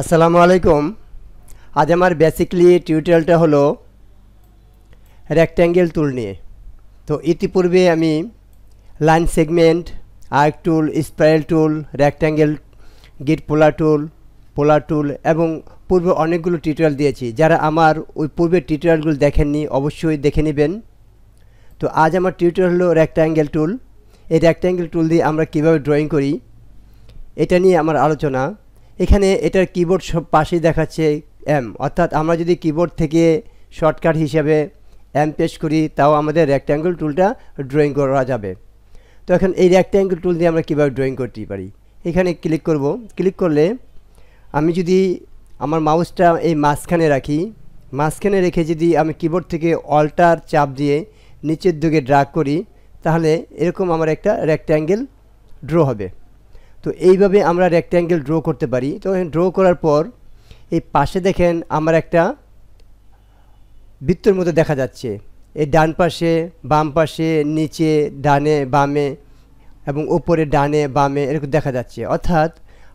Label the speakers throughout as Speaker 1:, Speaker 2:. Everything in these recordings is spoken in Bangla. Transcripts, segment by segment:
Speaker 1: আসসালামু আলাইকুম আজ আমার বেসিকলি টিউটোরিয়ালটা হলো রেক্ট্যাঙ্গেল টুল নিয়ে তো ইতিপূর্বে আমি line segment arc tool spiral tool rectangle grid polar টুল পোলা টুল এবং পূর্বে অনেকগুলো টিউটোরিয়াল দিয়েছি যারা আমার ওই পূর্বের টিউটোরিয়ালগুলো দেখেননি অবশ্যই দেখে নেবেন তো আজ আমার টিউটোরিয়াল হলো রেক্ট্যাঙ্গেল টুল এই রেক্ট্যাঙ্গেল টুল দিয়ে আমরা কিভাবে ড্রয়িং করি এটা নিয়ে আমার আলোচনা এখানে এটার কিবোর্ড সব পাশেই দেখাচ্ছে এম অর্থাৎ আমরা যদি কিবোর্ড থেকে শর্টকাট হিসাবে এম পেশ করি তাও আমাদের রেক্ট্যাঙ্গেল টুলটা ড্রয়িং করা যাবে তো এখন এই রেক্ট্যাঙ্গেল টুল দিয়ে আমরা কীভাবে ড্রয়িং করতে পারি এখানে ক্লিক করব ক্লিক করলে আমি যদি আমার মাউসটা এই মাঝখানে রাখি মাঝখানে রেখে যদি আমি কিবোর্ড থেকে অল্টার চাপ দিয়ে নিচের দিকে ড্রাগ করি তাহলে এরকম আমার একটা র্যাক্ট্যাঙ্গেল ড্র হবে তো এইভাবে আমরা রেক্ট্যাঙ্গেল ড্র করতে পারি তো ড্র করার পর এই পাশে দেখেন আমার একটা বৃত্তর মতো দেখা যাচ্ছে এই ডান পাশে বাম পাশে নিচে ডানে বামে এবং ওপরে ডানে বামে এরকম দেখা যাচ্ছে অর্থাৎ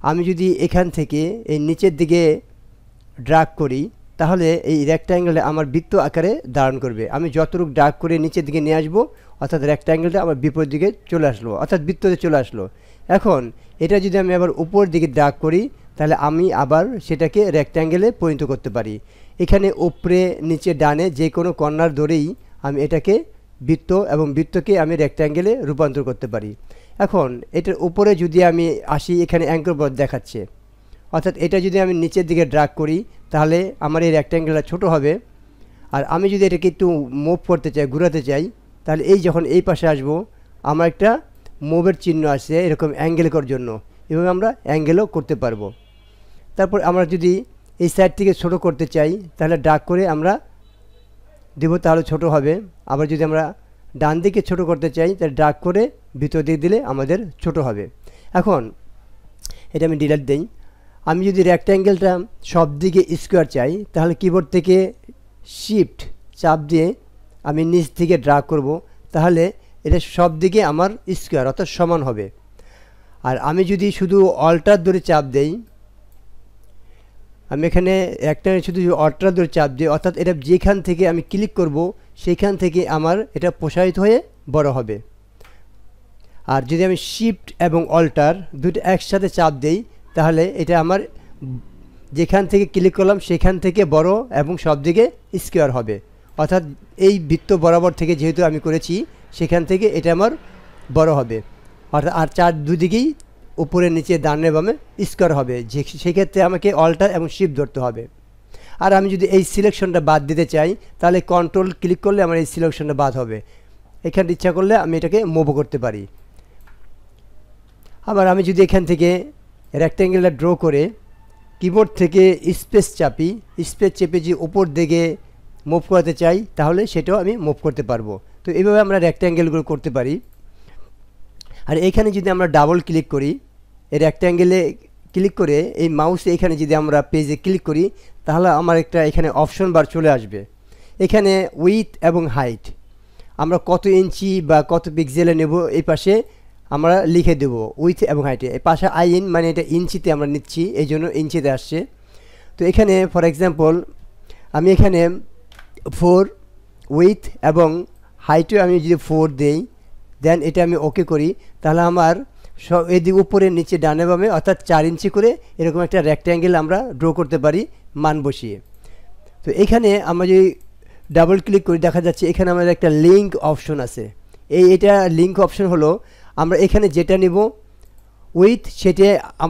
Speaker 1: আমি যদি এখান থেকে এই নিচের দিকে ড্রাগ করি তাহলে এই রেক্ট্যাঙ্গেলটা আমার বৃত্ত আকারে ধারণ করবে আমি যতটুকু ড্রাগ করে নিচের দিকে নিয়ে আসবো অর্থাৎ রেক্ট্যাঙ্গেলটা আমার বিপরীত দিকে চলে আসলো অর্থাৎ বৃত্ততে চলে আসলো এখন এটা যদি আমি আবার উপর দিকে ড্রাক করি তাহলে আমি আবার সেটাকে রেক্ট্যাঙ্গেলে পরিণত করতে পারি এখানে উপরে নিচে ডানে যে কোনো কর্নার ধরেই আমি এটাকে বৃত্ত এবং বৃত্তকে আমি রেক্ট্যাঙ্গেলে রূপান্তর করতে পারি এখন এটার উপরে যদি আমি আসি এখানে অ্যাঙ্কর বল দেখাচ্ছে অর্থাৎ এটা যদি আমি নিচের দিকে ড্রাগ করি তাহলে আমার এই রেক্ট্যাঙ্গেলটা ছোট হবে আর আমি যদি এটাকে একটু মুভ করতে চাই ঘুরাতে চাই তাহলে এই যখন এই পাশে আসব আমার একটা মোবের চিহ্ন আসে এরকম অ্যাঙ্গেল করার জন্য এভাবে আমরা অ্যাঙ্গেলও করতে পারবো তারপর আমরা যদি এই সাইড থেকে ছোট করতে চাই তাহলে ডাক করে আমরা দেব তাহলে ছোট হবে আবার যদি আমরা ডান দিকে ছোট করতে চাই তাহলে ডাক করে ভিতর দিকে দিলে আমাদের ছোট হবে এখন এটা আমি ডিলার দিই আমি যদি রেক্ট্যাঙ্গেলটা সব দিকে স্কোয়ার চাই তাহলে কিবোর্ড থেকে শিফট চাপ দিয়ে আমি নিচ থেকে ড্রাগ করব তাহলে এটা সব দিকে আমার স্কোয়ার অর্থাৎ সমান হবে আর আমি যদি শুধু অল্টার ধরে চাপ দেই আমি এখানে একটা শুধু অল্টার দূরে চাপ দিই অর্থাৎ এটা যেখান থেকে আমি ক্লিক করব সেইখান থেকে আমার এটা প্রসারিত হয়ে বড় হবে আর যদি আমি শিফট এবং অল্টার দুটো একসাথে চাপ দেই তাহলে এটা আমার যেখান থেকে ক্লিক করলাম সেখান থেকে বড় এবং সব দিকে স্কোয়ার হবে অর্থাৎ এই বৃত্ত বরাবর থেকে যেহেতু আমি করেছি সেখান থেকে এটা আমার বড় হবে অর্থাৎ আর চার দুদিকেই উপরে নিচে ডানে বামে স্কোয়ার হবে যে সেক্ষেত্রে আমাকে অল্টার এবং শিপ ধরতে হবে আর আমি যদি এই সিলেকশনটা বাদ দিতে চাই তাহলে কন্ট্রোল ক্লিক করলে আমার এই সিলেকশনটা বাদ হবে এখানে ইচ্ছা করলে আমি এটাকে মুভ করতে পারি আবার আমি যদি এখান থেকে রেক্ট্যাঙ্গেলটা ড্র করে কিবোর্ড থেকে স্পেস চাপি স্পেস চেপে যে উপর দিকে মুভ করাতে চাই তাহলে সেটাও আমি মুভ করতে পারবো তো এইভাবে আমরা রেক্ট্যাঙ্গেলগুলো করতে পারি আর এখানে যদি আমরা ডাবল ক্লিক করি এই রেক্ট্যাঙ্গেলে ক্লিক করে এই মাউস এখানে যদি আমরা পেজে ক্লিক করি তাহলে আমার একটা এখানে অপশন বার চলে আসবে এখানে উইথ এবং হাইট আমরা কত ইঞ্চি বা কত পিক্সেলে নেব এই পাশে আমরা লিখে দেব উইথ এবং হাইটে এই পাশে আই ইন মানে এটা ইঞ্চিতে আমরা নিচ্ছি এই জন্য ইঞ্চিতে আসছে তো এখানে ফর এক্সাম্পল আমি এখানে ফোর উইথ এবং হাইটে আমি যদি ফোর দেই দেন এটা আমি ওকে করি তাহলে আমার সব এদিক উপরে নিচে ডানে বামে অর্থাৎ চার ইঞ্চি করে এরকম একটা রেক্ট্যাঙ্গেল আমরা ড্র করতে পারি মান বসিয়ে তো এখানে আমরা যদি ডাবল ক্লিক করি দেখা যাচ্ছে এখানে আমাদের একটা লিঙ্ক অপশন আছে এই এটা লিঙ্ক অপশন হলো আমরা এখানে যেটা নেব উইথ সেটা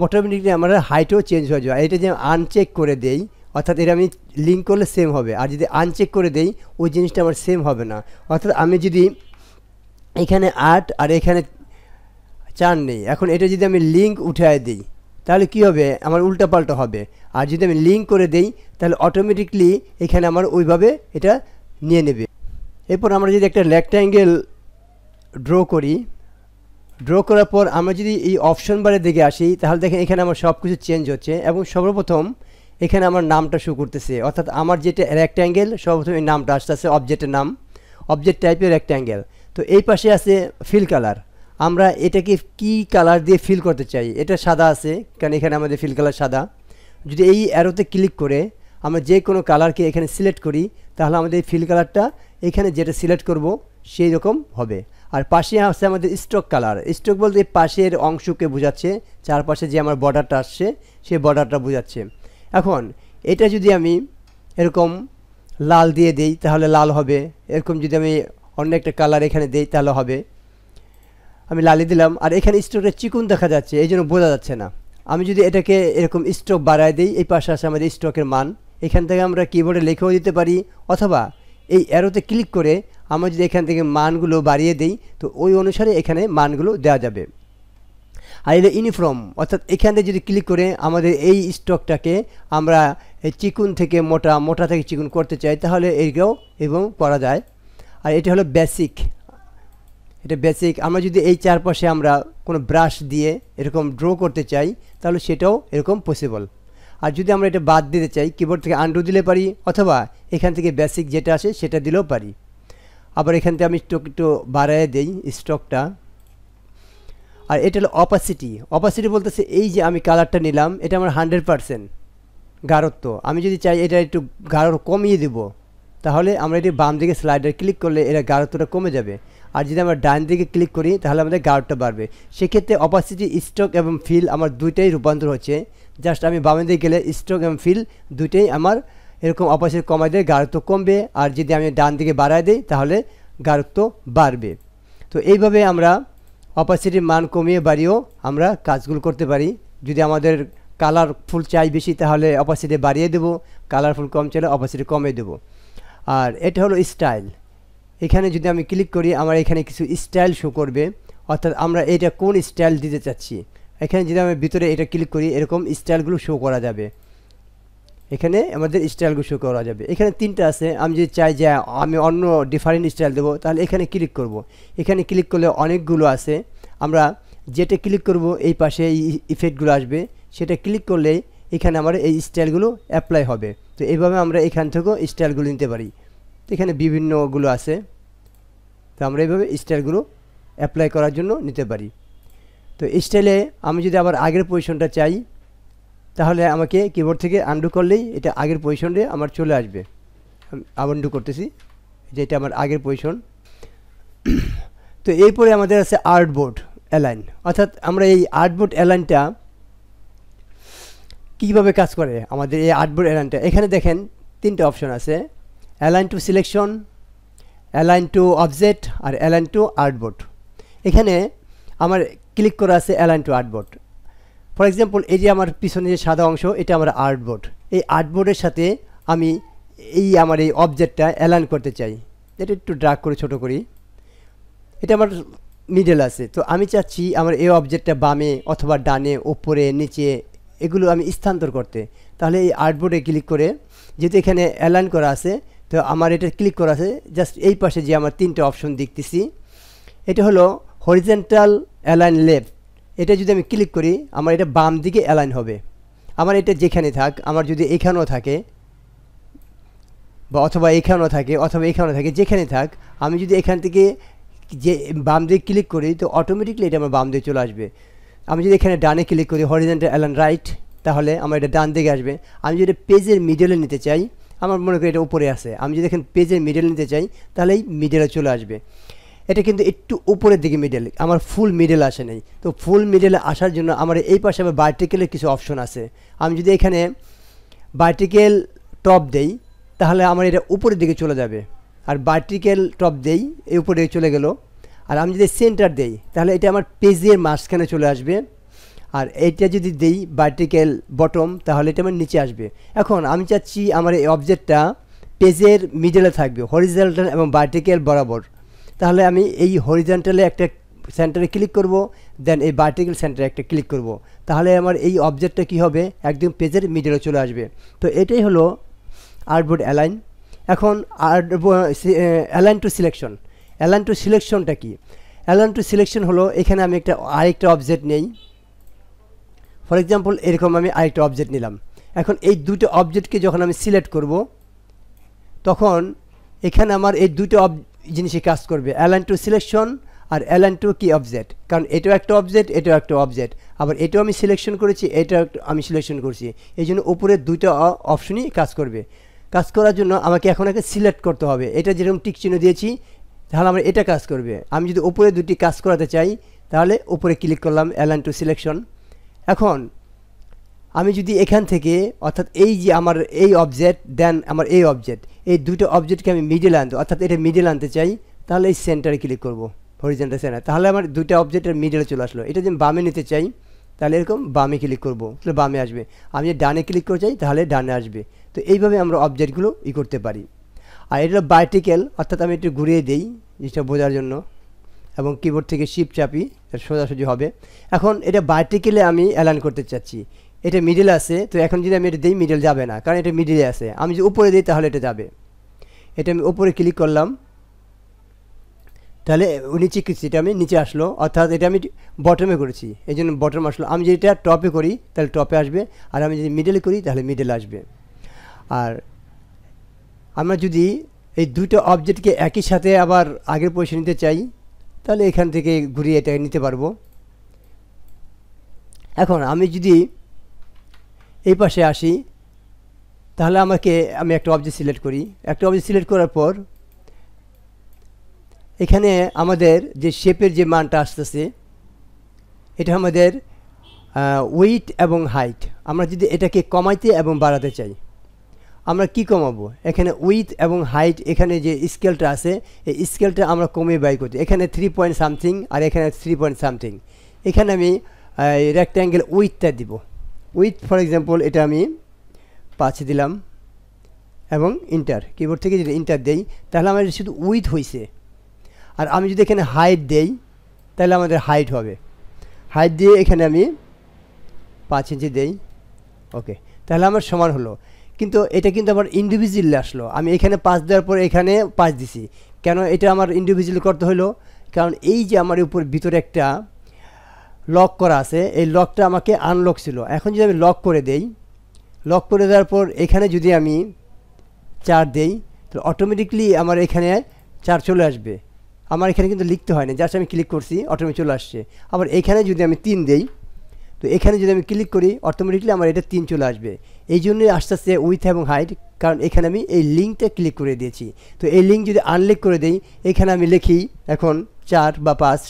Speaker 1: অটোমেটিকলি আমাদের হাইটও চেঞ্জ হয়ে যায় এটা যে আনচেক করে দেয় অর্থাৎ এটা আমি লিঙ্ক করলে সেম হবে আর যদি আনচেক করে দেই ওই জিনিসটা আমার সেম হবে না অর্থাৎ আমি যদি এখানে আট আর এখানে চার নেই এখন এটা যদি আমি লিঙ্ক উঠায় দিই তাহলে কি হবে আমার উল্টাপাল্টা হবে আর যদি আমি লিঙ্ক করে দেই তাহলে অটোমেটিকলি এখানে আমার ওইভাবে এটা নিয়ে নেবে এরপর আমরা যদি একটা রেক্ট্যাঙ্গেল ড্র করি ড্র করার পর আমরা যদি এই অপশন বারে দিকে আসি তাহলে দেখেন এখানে আমার সব কিছু চেঞ্জ হচ্ছে এবং সর্বপ্রথম এখানে আমার নামটা শো করতেছে অর্থাৎ আমার যেটা রেক্ট্যাঙ্গেল সর্বপ্রথমে নামটা আসতে আছে অবজেক্টের নাম অবজেক্ট টাইপের রেক্ট্যাঙ্গেল তো এই পাশে আছে ফিল কালার আমরা এটাকে কি কালার দিয়ে ফিল করতে চাই এটা সাদা আছে কারণ এখানে আমাদের ফিল কালার সাদা যদি এই অ্যারোতে ক্লিক করে আমরা যে কোনো কালারকে এখানে সিলেক্ট করি তাহলে আমাদের ফিল কালারটা এখানে যেটা সিলেক্ট করব সেই রকম হবে আর পাশে আসছে আমাদের স্ট্রোক কালার স্ট্রোক বলতে পাশের অংশকে বোঝাচ্ছে চারপাশে যে আমার বর্ডারটা আসছে সেই বর্ডারটা বোঝাচ্ছে এখন এটা যদি আমি এরকম লাল দিয়ে দিই তাহলে লাল হবে এরকম যদি আমি অন্য একটা কালার এখানে দিই তাহলে হবে আমি লালি দিলাম আর এখানে স্ট্রোকটা চিকুন দেখা যাচ্ছে এই জন্য বোঝা যাচ্ছে না আমি যদি এটাকে এরকম স্টোভ বাড়ায় দিই এই পাশে আসে আমাদের স্টকের মান এখান থেকে আমরা কিবোর্ডে লিখেও দিতে পারি অথবা এই অ্যারোতে ক্লিক করে আমরা যদি এখান থেকে মানগুলো বাড়িয়ে দিই তো ওই অনুসারে এখানে মানগুলো দেওয়া যাবে আর এটা ইউনিফর্ম অর্থাৎ এখানে যদি ক্লিক করে আমাদের এই স্টকটাকে আমরা চিকুন থেকে মোটা মোটা থেকে চিকুন করতে চাই তাহলে এইটাও এবং করা যায় আর এটা হলো বেসিক এটা বেসিক আমরা যদি এই চারপাশে আমরা কোনো ব্রাশ দিয়ে এরকম ড্র করতে চাই তাহলে সেটাও এরকম পসিবল আর যদি আমরা এটা বাদ দিতে চাই কিবোর্ড থেকে আন্ডু দিলে পারি অথবা এখান থেকে বেসিক যেটা আসে সেটা দিলেও পারি আবার এখান থেকে আমি স্টক একটু বাড়াইয়ে দিই স্টকটা আর এটা হলো অপাসিটি অপাসিটি বলতেছে এই যে আমি কালারটা নিলাম এটা আমার হান্ড্রেড পারসেন্ট গাঢ়ত্ব আমি যদি চাই এটা একটু গাঢ় কমিয়ে দেব তাহলে আমরা এটি বাম দিকে স্লাইডার ক্লিক করলে এটা গাঢ়ত্বটা কমে যাবে আর যদি আমরা ডান দিকে ক্লিক করি তাহলে আমাদের গাঢ়টা বাড়বে সেক্ষেত্রে অপাসিটি স্ট্রোক এবং ফিল আমার দুইটাই রূপান্তর হচ্ছে জাস্ট আমি বামে দিকে গেলে স্ট্রোক এবং ফিল দুইটাই আমার এরকম অপাসিটি কমাই দেয় গাঢ়ত্ব কমবে আর যদি আমি ডান দিকে বাড়ায় দিই তাহলে গাঢ়ত্ব বাড়বে তো এইভাবে আমরা অপাসিটির মান কমিয়ে বাড়িয়েও আমরা কাজগুলো করতে পারি যদি আমাদের কালারফুল চাই বেশি তাহলে অপাসিটি বাড়িয়ে দেব কালারফুল কম চাইলে অপাসিটি কমে দেব আর এটা হলো স্টাইল এখানে যদি আমি ক্লিক করি আমার এখানে কিছু স্টাইল শো করবে অর্থাৎ আমরা এটা কোন স্টাইল দিতে চাচ্ছি এখানে যদি আমি ভিতরে এটা ক্লিক করি এরকম স্টাইলগুলো শো করা যাবে এখানে আমাদের স্টাইলগুলো শো করা যাবে এখানে তিনটা আছে আমি যদি চাই যে আমি অন্য ডিফারেন্ট স্টাইল দেবো তাহলে এখানে ক্লিক করব। এখানে ক্লিক করলে অনেকগুলো আছে আমরা যেটা ক্লিক করব এই পাশে এই ইফেক্টগুলো আসবে সেটা ক্লিক করলে এখানে আমার এই স্টাইলগুলো অ্যাপ্লাই হবে তো এইভাবে আমরা এখান থেকেও স্টাইলগুলো নিতে পারি তো এখানে বিভিন্নগুলো আছে তো আমরা এইভাবে স্টাইলগুলো অ্যাপ্লাই করার জন্য নিতে পারি তো স্টাইলে আমি যদি আবার আগের পজিশনটা চাই তাহলে আমাকে কিবোর্ড থেকে আন্ডু করলেই এটা আগের পজিশনে আমার চলে আসবে আন্ডু করতেছি যে এটা আমার আগের পজিশন তো এরপরে আমাদের আছে আর্ট বোর্ড অ্যালাইন অর্থাৎ আমরা এই আর্টবোর্ড অ্যালাইনটা কীভাবে কাজ করে আমাদের এই আর্টবোর্ড অ্যালাইনটা এখানে দেখেন তিনটে অপশন আছে align to selection align to object আর অ্যালাইন টু আর্টবোর্ড এখানে আমার ক্লিক করা আছে align to art board for example এই যে আমার পিছনে যে সাদা অংশ এটা আমার আর্টবোর্ড এই আর্টবোর্ডের সাথে আমি এই আমার এই অবজেক্টটা অ্যালাইন করতে চাই এটা একটু ড্রাগ করে ছোট করি এটা আমার মিডল আছে তো আমি চাচ্ছি আমার এই অবজেক্টটা বামে অথবা ডানে ওপরে নিচে এগুলো আমি স্থানান্তর করতে তাহলে এই আর্টবোর্ডে ক্লিক করে যেহেতু এখানে অ্যালাইন করা আছে তো আমার এটা ক্লিক করা আছে জাস্ট এই পাশে যে আমার তিনটে অপশন দেখতেছি এটা হলো হরিজেন্টাল অ্যালাইন লেফট এটা যদি আমি ক্লিক করি আমার এটা বাম দিকে অ্যালাইন হবে আমার এটা যেখানে থাক আমার যদি এখানেও থাকে বা অথবা এখানেও থাকে অথবা এখানেও থাকে যেখানে থাক আমি যদি এখান থেকে যে বাম দিকে ক্লিক করি তো অটোমেটিকলি এটা আমার বাম দিকে চলে আসবে আমি যদি এখানে ডানে ক্লিক করি হরিজেন্টাল অ্যালান রাইট তাহলে আমার এটা ডান দিকে আসবে আমি যদি পেজের মিডলে নিতে চাই আমার মনে করি এটা উপরে আছে আমি যদি এখানে পেজের মিডলে নিতে চাই তাহলে এই মিডলে চলে আসবে এটা কিন্তু একটু উপরের দিকে মিডেল আমার ফুল মিডেল আসে নেই তো ফুল মিডেলে আসার জন্য আমার এই পাশে আমার বায়োটিক্যালের কিছু অপশন আছে আমি যদি এখানে বায়োটিক্যাল টপ দেই তাহলে আমার এটা উপরের দিকে চলে যাবে আর বায়োটিক্যাল টপ দেই এই উপরে চলে গেল আর আমি যদি সেন্টার দেই তাহলে এটা আমার পেজের মাঝখানে চলে আসবে আর এটা যদি দেই বায়োটিক্যাল বটম তাহলে এটা আমার নিচে আসবে এখন আমি চাচ্ছি আমার এই অবজেক্টটা পেজের মিডলে থাকবে হরিজাল্টাল এবং বায়োটিক্যাল বরাবর তাহলে আমি এই হরিজেন্টালে একটা সেন্টারে ক্লিক করব দেন এই বার্টিক্যাল সেন্টারে একটা ক্লিক করব তাহলে আমার এই অবজেক্টটা কি হবে একদম পেজের মিডলে চলে আসবে তো এটাই হলো আর্টবোর্ড অ্যালাইন এখন art align to selection align to সিলেকশনটা কি অ্যালাইন টু সিলেকশন হলো এখানে আমি একটা আরেকটা অবজেক্ট নেই ফর এক্সাম্পল এরকম আমি আরেকটা অবজেক্ট নিলাম এখন এই দুটো অবজেক্টকে যখন আমি সিলেক্ট করব তখন এখানে আমার এই দুটো জিনিসই কাজ করবে অ্যালাইন টু সিলেকশন আর অ্যালাইন টু কি অবজেক্ট কারণ এটাও একটা অবজেক্ট এটাও একটা অবজেক্ট আবার এটাও আমি সিলেকশন করেছি এটাও আমি সিলেকশন করছি এই জন্য উপরে দুইটা অপশনই কাজ করবে কাজ করার জন্য আমাকে এখন একে সিলেক্ট করতে হবে এটা যেরকম টিক চিহ্ন দিয়েছি তাহলে আমার এটা কাজ করবে আমি যদি উপরে দুটি কাজ করাতে চাই তাহলে উপরে ক্লিক করলাম অ্যালাইন টু সিলেকশন এখন আমি যদি এখান থেকে অর্থাৎ এই যে আমার এই অবজেক্ট দেন আমার এই অবজেক্ট এই দুটো অবজেক্টকে আমি মিডিল আনতে অর্থাৎ এটা মিডিল আনতে চাই তাহলে এই সেন্টারে ক্লিক করব হরিজেন্টাল সেন্টার তাহলে আমার দুটো অবজেক্টের মিডিলে চলে আসলো এটা যদি বামে নিতে চাই তাহলে এরকম বামে ক্লিক করব তাহলে বামে আসবে আমি ডানে ক্লিক করতে চাই তাহলে ডানে আসবে তো এইভাবে আমরা অবজেক্টগুলো ই করতে পারি আর এটা বায়োটিক্যাল অর্থাৎ আমি একটু ঘুরিয়ে দিই জিনিসটা বোঝার জন্য এবং কিবোর্ড থেকে শিপ চাপি সোজাসুজি হবে এখন এটা বায়োটিক্যালে আমি অ্যালান করতে চাচ্ছি এটা মিডিল আছে তো এখন যদি আমি এটা দিই মিডিল যাবে না কারণ এটা মিডিলে আছে আমি যদি উপরে দিই তাহলে এটা যাবে এটা আমি উপরে ক্লিক করলাম তাহলে নিচে কিস্তিটা আমি নিচে আসলো অর্থাৎ এটা আমি বটমে করেছি এই জন্য বটম আসলো আমি যদি এটা টপে করি তাহলে টপে আসবে আর আমি যদি মিডলে করি তাহলে মিডলে আসবে আর আমরা যদি এই দুটো অবজেক্টকে একই সাথে আবার আগের পয়সা নিতে চাই তাহলে এখান থেকে ঘুরিয়ে এটা নিতে পারবো এখন আমি যদি এই পাশে আসি তাহলে আমাকে আমি একটা অবজেক্ট সিলেক্ট করি একটা অবজেক্ট সিলেক্ট করার পর এখানে আমাদের যে শেপের যে মানটা আসতেছে এটা আমাদের ওয়েট এবং হাইট আমরা যদি এটাকে কমাইতে এবং বাড়াতে চাই আমরা কি কমাবো এখানে উইথ এবং হাইট এখানে যে স্কেলটা আছে এই স্কেলটা আমরা কমিয়ে বাই করতে এখানে থ্রি পয়েন্ট সামথিং আর এখানে থ্রি পয়েন্ট সামথিং এখানে আমি রেক্ট্যাঙ্গেল উইথটা দিব উইথ ফর এক্সাম্পল এটা আমি পাঁচ দিলাম এবং ইন্টার কিবোর্ড থেকে যদি ইন্টার দেই তাহলে আমাদের শুধু উইথ হয়েছে আর আমি যদি এখানে হাইট দেই তাহলে আমাদের হাইট হবে হাইট দিয়ে এখানে আমি পাঁচ ইঞ্চি দেই ওকে তাহলে আমার সমান হলো কিন্তু এটা কিন্তু আমার ইন্ডিভিজুয়াল আসলো আমি এখানে পাঁচ দেওয়ার পর এখানে পাঁচ দিছি কেন এটা আমার ইন্ডিভিজুয়াল করতে হলো কারণ এই যে আমার উপর ভিতরে একটা লক করা আছে এই লকটা আমাকে আনলক ছিল এখন যদি আমি লক করে দেই লক করে দেওয়ার পর এখানে যদি আমি চার দেই তাহলে অটোমেটিকলি আমার এখানে চার চলে আসবে আমার এখানে কিন্তু লিখতে হয় না জাস্ট আমি ক্লিক করছি অটোমেটিক চলে আসছে আবার এখানে যদি আমি তিন দেই তো এখানে যদি আমি ক্লিক করি অটোমেটিকলি আমার এটা তিন চলে আসবে এই জন্যই আস্তে আস্তে উইথ এবং হাইট কারণ এখানে আমি এই লিঙ্কটা ক্লিক করে দিয়েছি তো এই লিঙ্ক যদি আনলিক করে দিই এখানে আমি লিখি এখন চার বা পাঁচ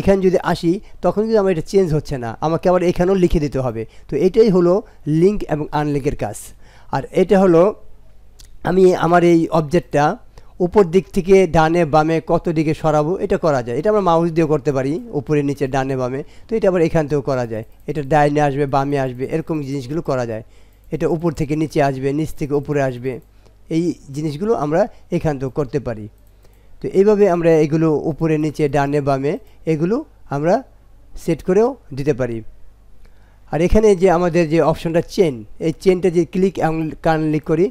Speaker 1: এখানে যদি আসি তখন কিন্তু আমার এটা চেঞ্জ হচ্ছে না আমাকে আবার এখানেও লিখে দিতে হবে তো এটাই হলো লিঙ্ক এবং আনলিঙ্কের কাজ আর এটা হলো আমি আমার এই অবজেক্টটা উপর দিক থেকে ডানে বামে কত দিকে সরাবো এটা করা যায় এটা আমরা মাউস দিয়েও করতে পারি উপরে নিচে ডানে বামে তো এটা আবার এখান থেকেও করা যায় এটা ডাইনে আসবে বামে আসবে এরকম জিনিসগুলো করা যায় এটা উপর থেকে নিচে আসবে নিচ থেকে উপরে আসবে এই জিনিসগুলো আমরা এখান থেকেও করতে পারি তো এইভাবে আমরা এগুলো উপরে নিচে ডানে বামে এগুলো আমরা সেট করেও দিতে পারি আর এখানে যে আমাদের যে অপশনটা চেন এই চেনটা যে ক্লিক ক্লিক করি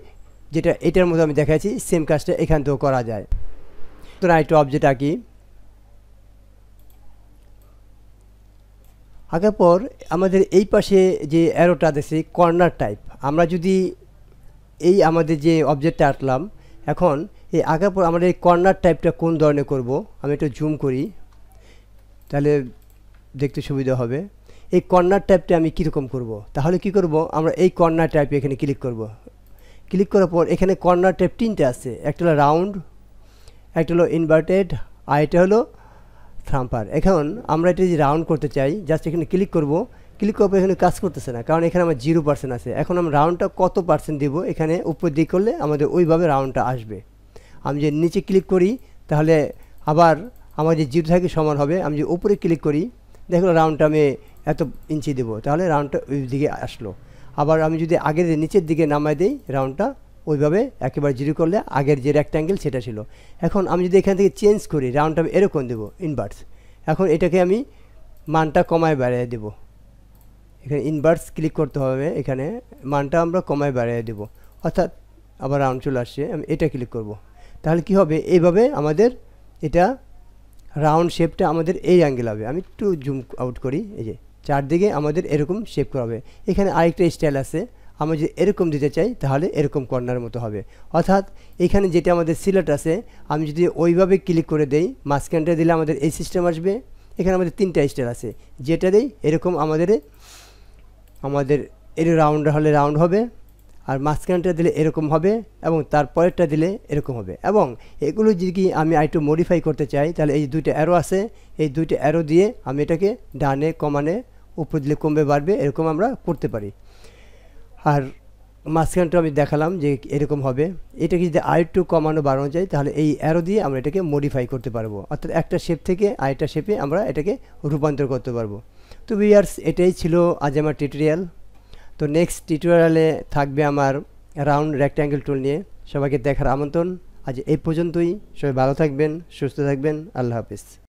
Speaker 1: যেটা এটার মতো আমি দেখাচ্ছি সেম কাজটা এখান থেকেও করা যায় তো রাইট অবজেক্ট আঁকি আঁকার পর আমাদের এই পাশে যে অ্যারোটা দেখছি কর্নার টাইপ আমরা যদি এই আমাদের যে অবজেক্টটা আঁকলাম এখন এই আঁকার পর আমরা এই কর্নার টাইপটা কোন ধরনের করব আমি একটু জুম করি তাহলে দেখতে সুবিধা হবে এই কর্নার টাইপটা আমি কীরকম করব। তাহলে কি করব আমরা এই কর্নার টাইপে এখানে ক্লিক করব। ক্লিক করার পর এখানে কর্নার টাইপ তিনটে আছে একটা হলো রাউন্ড একটা হলো ইনভার্টেড আর এটা হলো থ্রাম্পার এখন আমরা এটা যে রাউন্ড করতে চাই জাস্ট এখানে ক্লিক করব ক্লিক করার পর এখানে কাজ করতেছে না কারণ এখানে আমার জিরো পার্সেন্ট আছে এখন আমরা রাউন্ডটা কত পার্সেন্ট দেবো এখানে উপর দিয়ে করলে আমাদের ওইভাবে রাউন্ডটা আসবে আমি যদি নিচে ক্লিক করি তাহলে আবার আমার যে জিরো থাকে সমান হবে আমি যদি উপরে ক্লিক করি দেখলো রাউন্ডটা আমি এত ইঞ্চি দেবো তাহলে রাউন্ডটা ওই দিকে আসলো আবার আমি যদি আগের নিচের দিকে নামাই দিই রাউন্ডটা ওইভাবে একেবারে জিরো করলে আগের যে রেক্ট্যাঙ্গেল সেটা ছিল এখন আমি যদি এখান থেকে চেঞ্জ করি রাউন্ডটা আমি এরকম দেবো ইনভার্টস এখন এটাকে আমি মানটা কমায় বাড়িয়ে দেব এখানে ইনভার্টস ক্লিক করতে হবে এখানে মানটা আমরা কমায় বাড়িয়ে দেব অর্থাৎ আবার রাউন্ড চলে আসছে আমি এটা ক্লিক করব তাহলে কি হবে এইভাবে আমাদের এটা রাউন্ড শেপটা আমাদের এই অ্যাঙ্গেল হবে আমি একটু জুম আউট করি এই যে চারদিকে আমাদের এরকম শেপ করা হবে এখানে আরেকটা স্টাইল আছে আমরা যদি এরকম দিতে চাই তাহলে এরকম কর্নার মতো হবে অর্থাৎ এখানে যেটা আমাদের সিলেট আছে আমি যদি ওইভাবে ক্লিক করে দেই মাঝখানটা দিলে আমাদের এই সিস্টেম আসবে এখানে আমাদের তিনটা স্টাইল আছে যেটা দেই এরকম আমাদের আমাদের এর রাউন্ড হলে রাউন্ড হবে আর মাঝখানটা দিলে এরকম হবে এবং তারপরেরটা দিলে এরকম হবে এবং এগুলো যদি আমি আরেকটু মডিফাই করতে চাই তাহলে এই দুইটা অ্যারো আছে এই দুইটা অ্যারো দিয়ে আমি এটাকে ডানে কমানে উপর দিলে কমবে বাড়বে এরকম আমরা করতে পারি আর মাঝখানটা আমি দেখালাম যে এরকম হবে এটাকে যদি আরেকটু কমানো বাড়ানো যায় তাহলে এই অ্যারো দিয়ে আমরা এটাকে মডিফাই করতে পারবো অর্থাৎ একটা শেপ থেকে আরেকটা শেপে আমরা এটাকে রূপান্তর করতে পারবো তো বিয়ার্স এটাই ছিল আজ আমার টিউটোরিয়াল তো নেক্সট টিউটোরিয়ালে থাকবে আমার রাউন্ড রেক্ট্যাঙ্গেল টুল নিয়ে সবাইকে দেখার আমন্ত্রণ আজ এই পর্যন্তই সবাই ভালো থাকবেন সুস্থ থাকবেন আল্লাহ হাফিজ